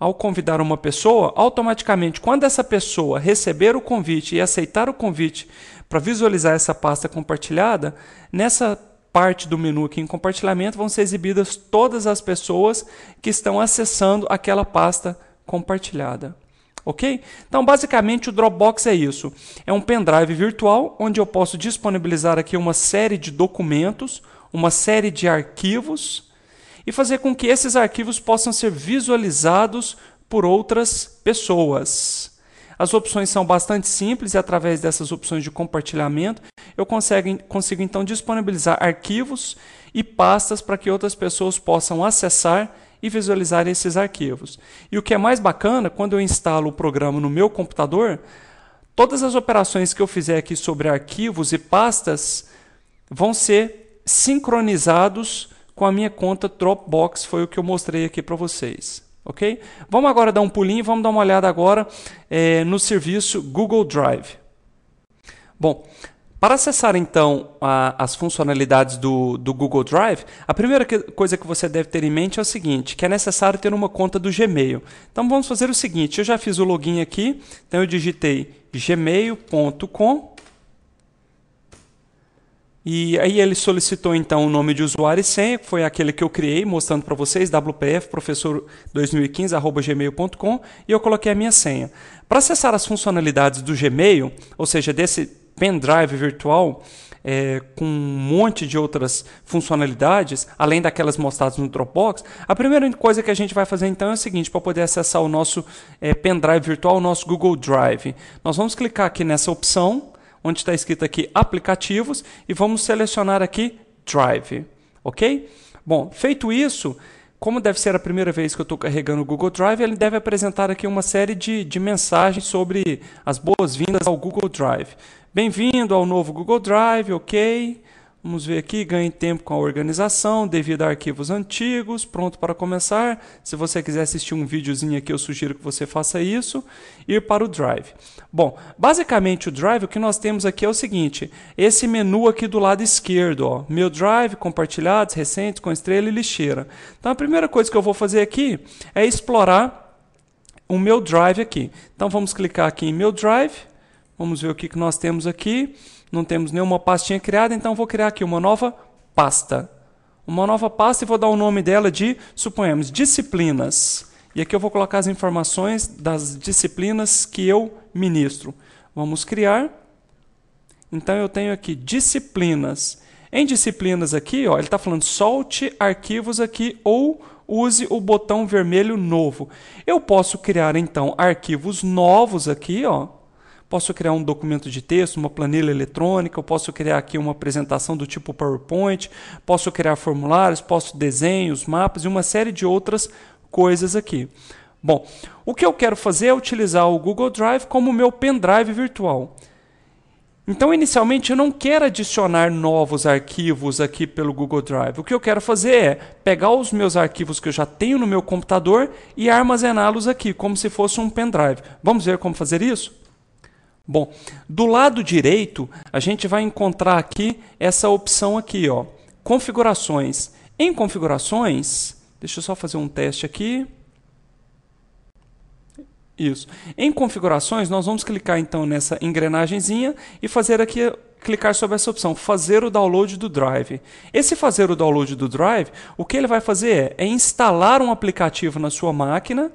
ao convidar uma pessoa, automaticamente, quando essa pessoa receber o convite e aceitar o convite para visualizar essa pasta compartilhada, nessa parte do menu aqui em compartilhamento vão ser exibidas todas as pessoas que estão acessando aquela pasta compartilhada. Ok? Então, basicamente, o Dropbox é isso. É um pendrive virtual onde eu posso disponibilizar aqui uma série de documentos, uma série de arquivos e fazer com que esses arquivos possam ser visualizados por outras pessoas. As opções são bastante simples e através dessas opções de compartilhamento eu consigo, consigo então disponibilizar arquivos e pastas para que outras pessoas possam acessar e visualizar esses arquivos. E o que é mais bacana, quando eu instalo o programa no meu computador, todas as operações que eu fizer aqui sobre arquivos e pastas vão ser sincronizados com a minha conta Dropbox, foi o que eu mostrei aqui para vocês ok? Vamos agora dar um pulinho, vamos dar uma olhada agora é, no serviço Google Drive. Bom, para acessar então a, as funcionalidades do, do, Google Drive, a primeira que, coisa que você deve ter em mente é o seguinte, que é necessário ter uma conta do Gmail. Então vamos fazer o seguinte, eu já fiz o login aqui, então eu digitei gmail.com e aí ele solicitou então o nome de usuário e senha, que foi aquele que eu criei, mostrando para vocês, wpfprofessor2015@gmail.com, e eu coloquei a minha senha. Para acessar as funcionalidades do Gmail, ou seja, desse pendrive virtual, é, com um monte de outras funcionalidades, além daquelas mostradas no Dropbox, a primeira coisa que a gente vai fazer então é o seguinte: para poder acessar o nosso é, pendrive virtual, o nosso Google Drive, nós vamos clicar aqui nessa opção onde está escrito aqui aplicativos, e vamos selecionar aqui Drive, ok? Bom, feito isso, como deve ser a primeira vez que eu estou carregando o Google Drive, ele deve apresentar aqui uma série de, de mensagens sobre as boas-vindas ao Google Drive. Bem-vindo ao novo Google Drive, ok? Vamos ver aqui, ganhe tempo com a organização, devido a arquivos antigos, pronto para começar. Se você quiser assistir um videozinho aqui, eu sugiro que você faça isso. Ir para o Drive. Bom, basicamente o Drive, o que nós temos aqui é o seguinte, esse menu aqui do lado esquerdo, ó, meu Drive, compartilhados, recentes, com estrela e lixeira. Então a primeira coisa que eu vou fazer aqui é explorar o meu Drive aqui. Então vamos clicar aqui em meu Drive, vamos ver o que, que nós temos aqui. Não temos nenhuma pastinha criada, então vou criar aqui uma nova pasta. Uma nova pasta e vou dar o nome dela de, suponhamos, disciplinas. E aqui eu vou colocar as informações das disciplinas que eu ministro. Vamos criar. Então eu tenho aqui disciplinas. Em disciplinas aqui, ó, ele está falando solte arquivos aqui ou use o botão vermelho novo. Eu posso criar então arquivos novos aqui, ó posso criar um documento de texto, uma planilha eletrônica, eu posso criar aqui uma apresentação do tipo PowerPoint, posso criar formulários, posso desenhos, mapas e uma série de outras coisas aqui. Bom, o que eu quero fazer é utilizar o Google Drive como meu pendrive virtual. Então, inicialmente, eu não quero adicionar novos arquivos aqui pelo Google Drive. O que eu quero fazer é pegar os meus arquivos que eu já tenho no meu computador e armazená-los aqui, como se fosse um pendrive. Vamos ver como fazer isso? Bom, do lado direito, a gente vai encontrar aqui essa opção aqui, ó, configurações. Em configurações, deixa eu só fazer um teste aqui. Isso. Em configurações, nós vamos clicar então nessa engrenagemzinha e fazer aqui clicar sobre essa opção, fazer o download do Drive. Esse fazer o download do Drive, o que ele vai fazer é, é, instalar um aplicativo na sua máquina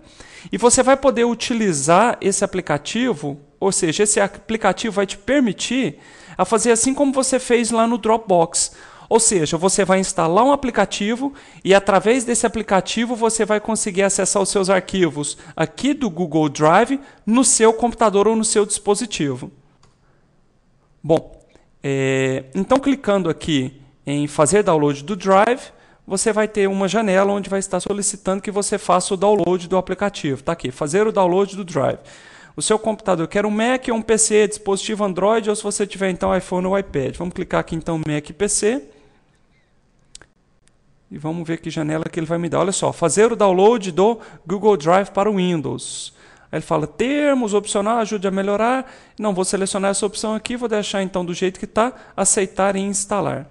e você vai poder utilizar esse aplicativo ou seja, esse aplicativo vai te permitir a fazer assim como você fez lá no Dropbox. Ou seja, você vai instalar um aplicativo e através desse aplicativo você vai conseguir acessar os seus arquivos aqui do Google Drive no seu computador ou no seu dispositivo. Bom, é, então clicando aqui em fazer download do Drive, você vai ter uma janela onde vai estar solicitando que você faça o download do aplicativo. Está aqui, fazer o download do Drive o seu computador, quer um Mac ou um PC, dispositivo Android, ou se você tiver então iPhone ou iPad. Vamos clicar aqui então Mac e PC. E vamos ver que janela que ele vai me dar. Olha só, fazer o download do Google Drive para o Windows. Aí ele fala, termos, opcional, ajude a melhorar. Não, vou selecionar essa opção aqui, vou deixar então do jeito que está, aceitar e instalar.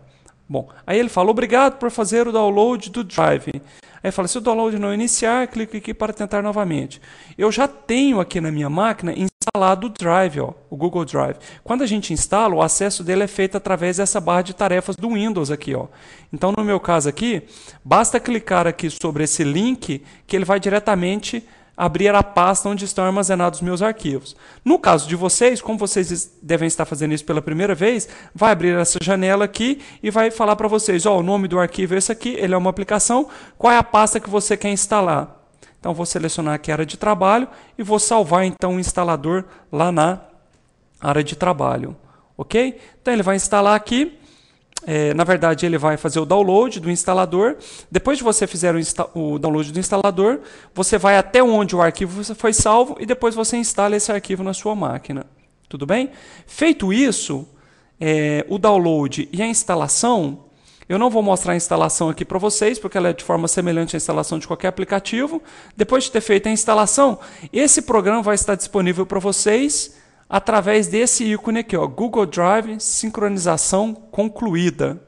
Bom, aí ele fala, obrigado por fazer o download do Drive. Aí fala, se o download não iniciar, clique aqui para tentar novamente. Eu já tenho aqui na minha máquina instalado o Drive, ó, o Google Drive. Quando a gente instala, o acesso dele é feito através dessa barra de tarefas do Windows aqui. Ó. Então, no meu caso aqui, basta clicar aqui sobre esse link que ele vai diretamente abrir a pasta onde estão armazenados meus arquivos. No caso de vocês, como vocês devem estar fazendo isso pela primeira vez, vai abrir essa janela aqui e vai falar para vocês, ó, oh, o nome do arquivo é esse aqui, ele é uma aplicação, qual é a pasta que você quer instalar? Então vou selecionar aqui a área de trabalho e vou salvar então o instalador lá na área de trabalho, ok? Então ele vai instalar aqui é, na verdade, ele vai fazer o download do instalador. Depois de você fizer o, o, download do instalador, você vai até onde o arquivo foi salvo e depois você instala esse arquivo na sua máquina. Tudo bem? Feito isso, é, o download e a instalação, eu não vou mostrar a instalação aqui para vocês, porque ela é de forma semelhante à instalação de qualquer aplicativo. Depois de ter feito a instalação, esse programa vai estar disponível para vocês através desse ícone aqui, ó, Google Drive sincronização concluída.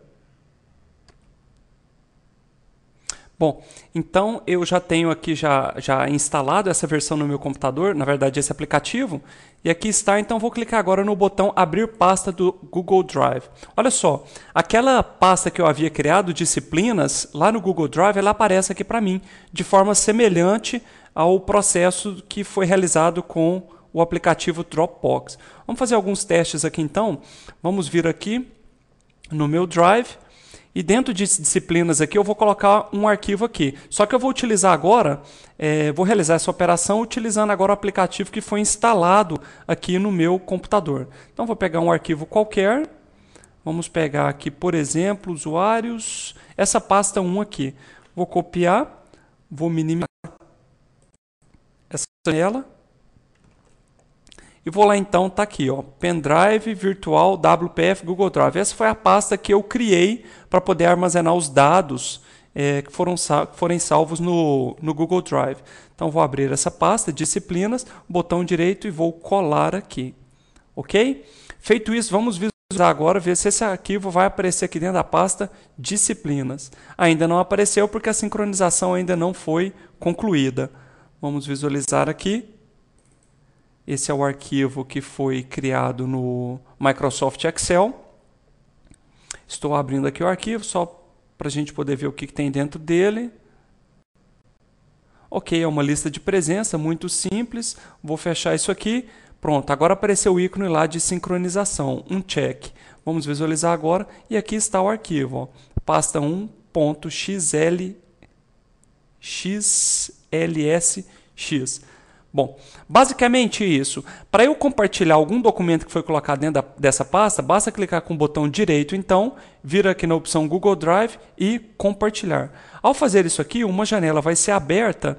Bom, então eu já tenho aqui já, já instalado essa versão no meu computador, na verdade esse aplicativo, e aqui está, então vou clicar agora no botão abrir pasta do Google Drive. Olha só, aquela pasta que eu havia criado, disciplinas, lá no Google Drive, ela aparece aqui para mim, de forma semelhante ao processo que foi realizado com o aplicativo Dropbox. Vamos fazer alguns testes aqui então. Vamos vir aqui no meu Drive e dentro de disciplinas aqui eu vou colocar um arquivo aqui. Só que eu vou utilizar agora, é, vou realizar essa operação utilizando agora o aplicativo que foi instalado aqui no meu computador. Então vou pegar um arquivo qualquer. Vamos pegar aqui, por exemplo, usuários, essa pasta 1 aqui. Vou copiar, vou minimizar essa tela e vou lá então, tá aqui, ó, pendrive virtual WPF Google Drive. Essa foi a pasta que eu criei para poder armazenar os dados é, que, foram sal forem salvos no, no Google Drive. Então vou abrir essa pasta, disciplinas, botão direito e vou colar aqui. Ok? Feito isso, vamos visualizar agora, ver se esse arquivo vai aparecer aqui dentro da pasta disciplinas. Ainda não apareceu porque a sincronização ainda não foi concluída. Vamos visualizar aqui. Esse é o arquivo que foi criado no Microsoft Excel. Estou abrindo aqui o arquivo só para a gente poder ver o que, que tem dentro dele. Ok, é uma lista de presença muito simples. Vou fechar isso aqui. Pronto, agora apareceu o ícone lá de sincronização, um check. Vamos visualizar agora e aqui está o arquivo, ó. pasta 1.xl Bom, basicamente isso. Para eu compartilhar algum documento que foi colocado dentro da, dessa pasta, basta clicar com o botão direito, então, vir aqui na opção Google Drive e compartilhar. Ao fazer isso aqui, uma janela vai ser aberta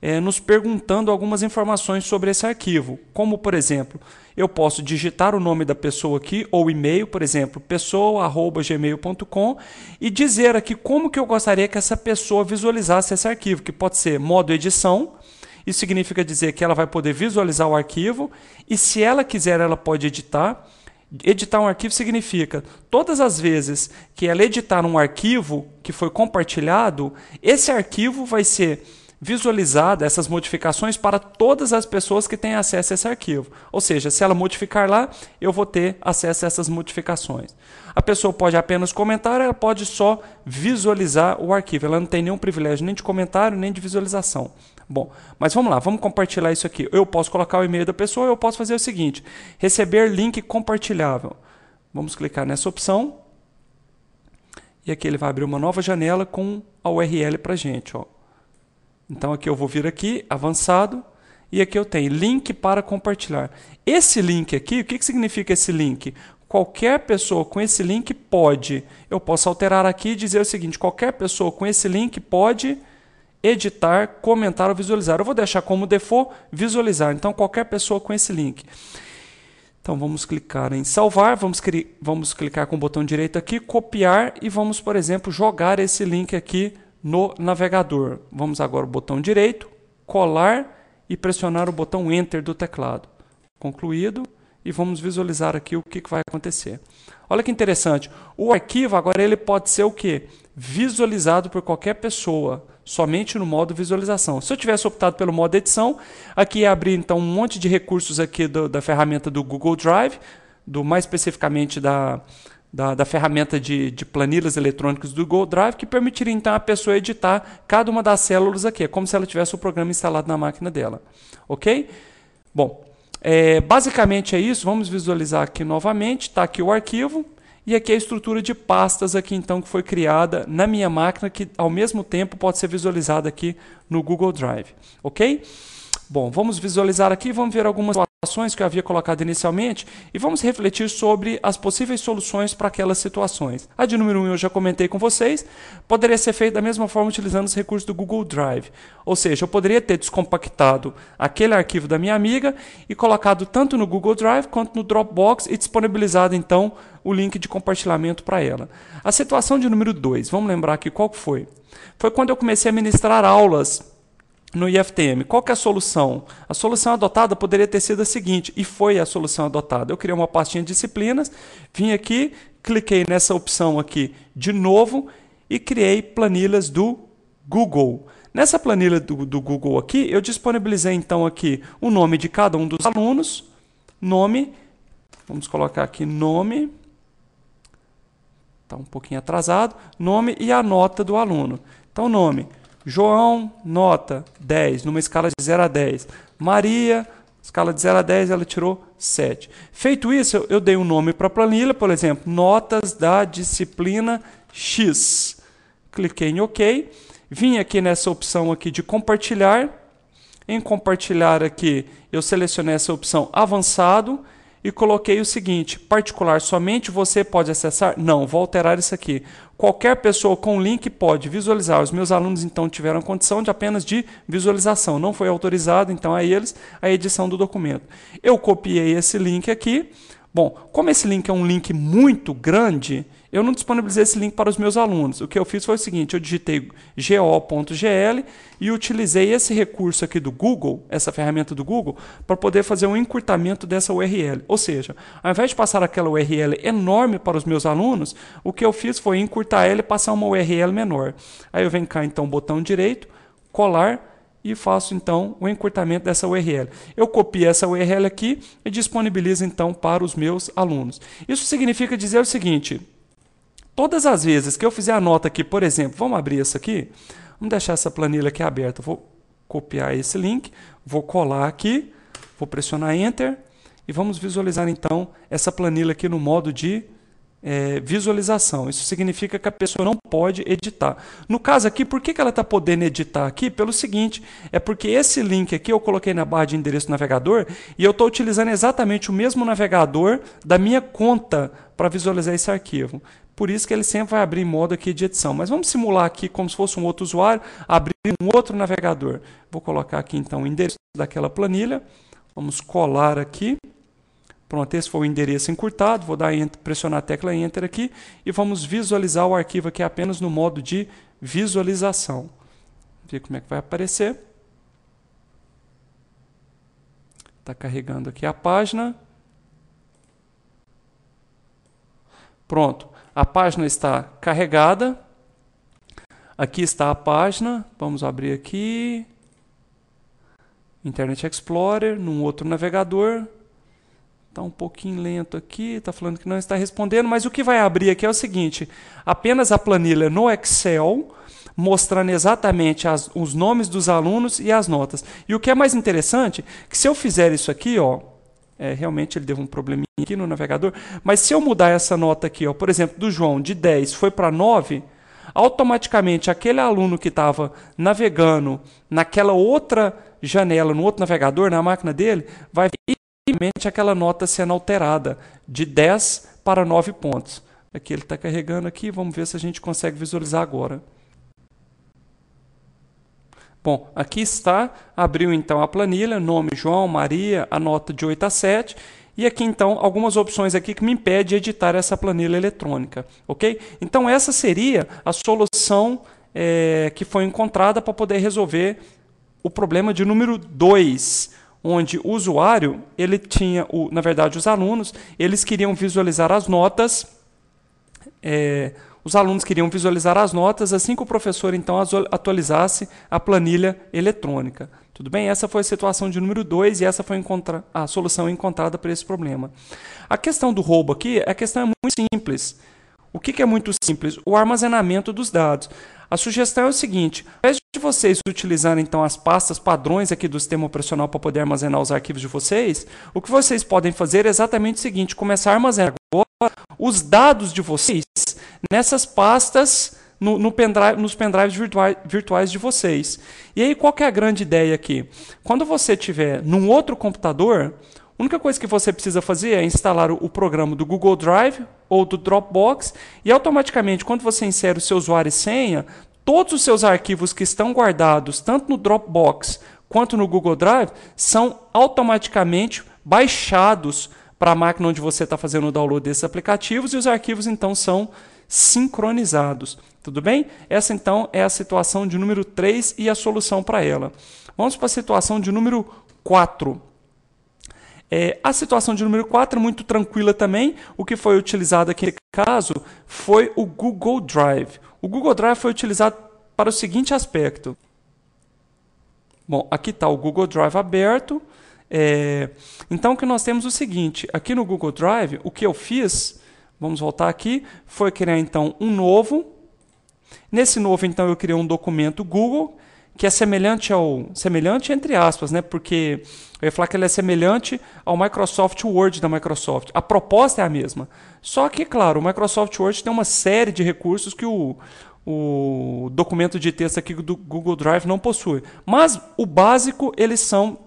é, nos perguntando algumas informações sobre esse arquivo, como, por exemplo, eu posso digitar o nome da pessoa aqui ou e-mail, por exemplo, pessoa@gmail.com e dizer aqui como que eu gostaria que essa pessoa visualizasse esse arquivo, que pode ser modo edição, isso significa dizer que ela vai poder visualizar o arquivo e, se ela quiser, ela pode editar. Editar um arquivo significa todas as vezes que ela editar um arquivo que foi compartilhado, esse arquivo vai ser visualizado, essas modificações, para todas as pessoas que têm acesso a esse arquivo. Ou seja, se ela modificar lá, eu vou ter acesso a essas modificações. A pessoa pode apenas comentar, ela pode só visualizar o arquivo. Ela não tem nenhum privilégio nem de comentário, nem de visualização. Bom, mas vamos lá, vamos compartilhar isso aqui. Eu posso colocar o e-mail da pessoa, eu posso fazer o seguinte: receber link compartilhável. Vamos clicar nessa opção. E aqui ele vai abrir uma nova janela com a URL para gente. Ó. Então aqui eu vou vir aqui, avançado, e aqui eu tenho link para compartilhar. Esse link aqui, o que, que significa esse link? Qualquer pessoa com esse link pode. Eu posso alterar aqui e dizer o seguinte: qualquer pessoa com esse link pode editar, comentar ou visualizar. Eu vou deixar como default visualizar, então qualquer pessoa com esse link. Então vamos clicar em salvar, vamos, vamos clicar com o botão direito aqui, copiar e vamos, por exemplo, jogar esse link aqui no navegador. Vamos agora o botão direito, colar e pressionar o botão Enter do teclado. Concluído e vamos visualizar aqui o que vai acontecer. Olha que interessante, o arquivo agora ele pode ser o quê? Visualizado por qualquer pessoa, somente no modo visualização. Se eu tivesse optado pelo modo edição, aqui ia abrir então um monte de recursos aqui do, da ferramenta do Google Drive, do mais especificamente da, da, da, ferramenta de, de, planilhas eletrônicas do Google Drive, que permitiria então a pessoa editar cada uma das células aqui. É como se ela tivesse o programa instalado na máquina dela. Ok? Bom, é, basicamente é isso. Vamos visualizar aqui novamente. Está aqui o arquivo. E aqui é a estrutura de pastas aqui então que foi criada na minha máquina que ao mesmo tempo pode ser visualizada aqui no Google Drive, ok? Bom, vamos visualizar aqui, vamos ver algumas situações que eu havia colocado inicialmente e vamos refletir sobre as possíveis soluções para aquelas situações. A de número 1 um, eu já comentei com vocês, poderia ser feita da mesma forma utilizando os recursos do Google Drive. Ou seja, eu poderia ter descompactado aquele arquivo da minha amiga e colocado tanto no Google Drive quanto no Dropbox e disponibilizado então o link de compartilhamento para ela. A situação de número 2, vamos lembrar aqui qual foi? Foi quando eu comecei a ministrar aulas no IFTM. Qual é a solução? A solução adotada poderia ter sido a seguinte, e foi a solução adotada. Eu criei uma pastinha de disciplinas, vim aqui, cliquei nessa opção aqui de novo e criei planilhas do Google. Nessa planilha do, do Google aqui, eu disponibilizei então aqui o nome de cada um dos alunos, nome, vamos colocar aqui nome, está um pouquinho atrasado, nome e a nota do aluno. Então, nome, João, nota 10, numa escala de 0 a 10. Maria, escala de 0 a 10, ela tirou 7. Feito isso, eu dei um nome para a planilha, por exemplo, notas da disciplina X. Cliquei em OK. Vim aqui nessa opção aqui de compartilhar. Em compartilhar aqui, eu selecionei essa opção avançado e coloquei o seguinte: particular somente você pode acessar? Não, vou alterar isso aqui. Qualquer pessoa com link pode visualizar. Os meus alunos então tiveram condição de apenas de visualização, não foi autorizado então a eles a edição do documento. Eu copiei esse link aqui. Bom, como esse link é um link muito grande, eu não disponibilizei esse link para os meus alunos. O que eu fiz foi o seguinte: eu digitei go.gl e utilizei esse recurso aqui do Google, essa ferramenta do Google, para poder fazer um encurtamento dessa URL. Ou seja, ao invés de passar aquela URL enorme para os meus alunos, o que eu fiz foi encurtar ela e passar uma URL menor. Aí eu venho cá então, botão direito, colar e faço então o encurtamento dessa URL. Eu copio essa URL aqui e disponibilizo então para os meus alunos. Isso significa dizer o seguinte: Todas as vezes que eu fizer a nota aqui, por exemplo, vamos abrir isso aqui, vamos deixar essa planilha aqui aberta. vou copiar esse link, vou colar aqui, vou pressionar Enter e vamos visualizar então essa planilha aqui no modo de é, visualização. Isso significa que a pessoa não pode editar. No caso aqui, por que ela está podendo editar aqui? Pelo seguinte, é porque esse link aqui eu coloquei na barra de endereço do navegador e eu estou utilizando exatamente o mesmo navegador da minha conta para visualizar esse arquivo. Por isso que ele sempre vai abrir modo aqui de edição. Mas vamos simular aqui como se fosse um outro usuário, abrir um outro navegador. Vou colocar aqui então o endereço daquela planilha. Vamos colar aqui. Pronto, esse foi o endereço encurtado. Vou dar enter, pressionar a tecla Enter aqui e vamos visualizar o arquivo aqui apenas no modo de visualização. Ver como é que vai aparecer. Está carregando aqui a página. Pronto, a página está carregada. Aqui está a página. Vamos abrir aqui. Internet Explorer, num outro navegador. Está um pouquinho lento aqui, está falando que não está respondendo, mas o que vai abrir aqui é o seguinte: apenas a planilha no Excel, mostrando exatamente as, os nomes dos alunos e as notas. E o que é mais interessante, que se eu fizer isso aqui, ó, é, realmente ele deu um probleminha aqui no navegador. Mas se eu mudar essa nota aqui, ó, por exemplo, do João de 10 foi para 9, automaticamente aquele aluno que estava navegando naquela outra janela, no outro navegador, na máquina dele, vai ver aquela nota sendo alterada de 10 para 9 pontos. Aqui ele está carregando aqui, vamos ver se a gente consegue visualizar agora. Bom, aqui está, abriu então a planilha, nome João, Maria, a nota de 8 a 7, e aqui então algumas opções aqui que me impede de editar essa planilha eletrônica, ok? Então essa seria a solução é, que foi encontrada para poder resolver o problema de número 2, onde o usuário, ele tinha, o, na verdade os alunos, eles queriam visualizar as notas... É, os alunos queriam visualizar as notas assim que o professor então atualizasse a planilha eletrônica. Tudo bem? Essa foi a situação de número 2 e essa foi a solução encontrada para esse problema. A questão do roubo aqui, a questão é muito simples. O que é muito simples? O armazenamento dos dados. A sugestão é o seguinte: ao invés de vocês utilizarem então as pastas padrões aqui do sistema operacional para poder armazenar os arquivos de vocês, o que vocês podem fazer é exatamente o seguinte: começar a armazenar agora os dados de vocês nessas pastas no, no pendrive, nos pendrives virtuais, virtuais de vocês. E aí, qual que é a grande ideia aqui? Quando você tiver num outro computador, a única coisa que você precisa fazer é instalar o, o programa do Google Drive ou do Dropbox e automaticamente, quando você insere o seu usuário e senha, todos os seus arquivos que estão guardados tanto no Dropbox quanto no Google Drive são automaticamente baixados para a máquina onde você está fazendo o download desses aplicativos e os arquivos então são sincronizados. Tudo bem? Essa então é a situação de número 3 e a solução para ela. Vamos para a situação de número 4. É, a situação de número 4 é muito tranquila também. O que foi utilizado aqui nesse caso foi o Google Drive. O Google Drive foi utilizado para o seguinte aspecto. Bom, aqui está o Google Drive aberto. É, então, que nós temos é o seguinte: aqui no Google Drive, o que eu fiz Vamos voltar aqui. Foi criar então um novo. Nesse novo, então, eu criei um documento Google que é semelhante ao. semelhante entre aspas, né? Porque eu ia falar que ele é semelhante ao Microsoft Word da Microsoft. A proposta é a mesma. Só que, claro, o Microsoft Word tem uma série de recursos que o, o documento de texto aqui do Google Drive não possui. Mas o básico eles são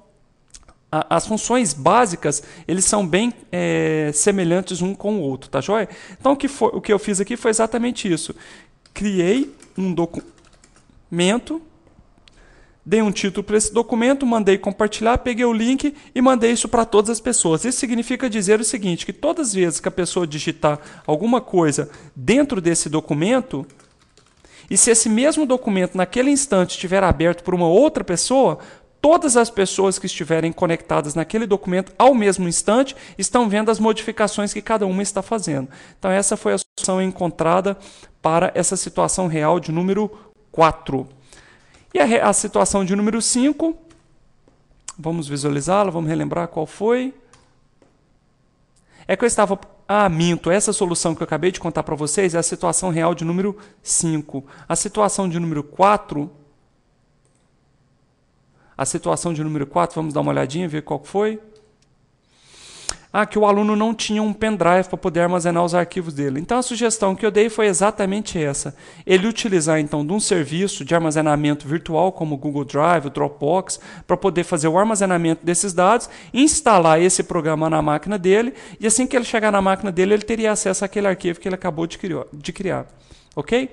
as funções básicas, eles são bem é, semelhantes um com o outro, tá joia? Então, o que, foi, o que eu fiz aqui foi exatamente isso. Criei um documento, dei um título para esse documento, mandei compartilhar, peguei o link e mandei isso para todas as pessoas. Isso significa dizer o seguinte, que todas as vezes que a pessoa digitar alguma coisa dentro desse documento, e se esse mesmo documento naquele instante estiver aberto por uma outra pessoa, todas as pessoas que estiverem conectadas naquele documento ao mesmo instante estão vendo as modificações que cada uma está fazendo. Então, essa foi a solução encontrada para essa situação real de número 4. E a, a situação de número 5, vamos visualizá-la, vamos relembrar qual foi. É que eu estava. Ah, minto, essa solução que eu acabei de contar para vocês é a situação real de número 5. A situação de número 4 a situação de número 4, vamos dar uma olhadinha, ver qual foi. Ah, que o aluno não tinha um pendrive para poder armazenar os arquivos dele. Então a sugestão que eu dei foi exatamente essa. Ele utilizar então de um serviço de armazenamento virtual como o Google Drive, o Dropbox, para poder fazer o armazenamento desses dados, instalar esse programa na máquina dele e assim que ele chegar na máquina dele, ele teria acesso àquele arquivo que ele acabou de criar. De criar. Ok?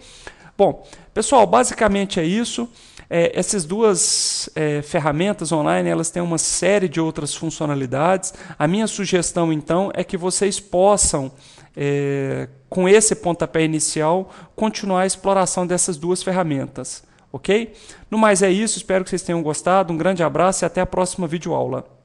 Bom, pessoal, basicamente é isso. É, essas duas é, ferramentas online elas têm uma série de outras funcionalidades. A minha sugestão então é que vocês possam é, com esse pontapé inicial continuar a exploração dessas duas ferramentas, ok? No mais é isso. Espero que vocês tenham gostado. Um grande abraço e até a próxima videoaula.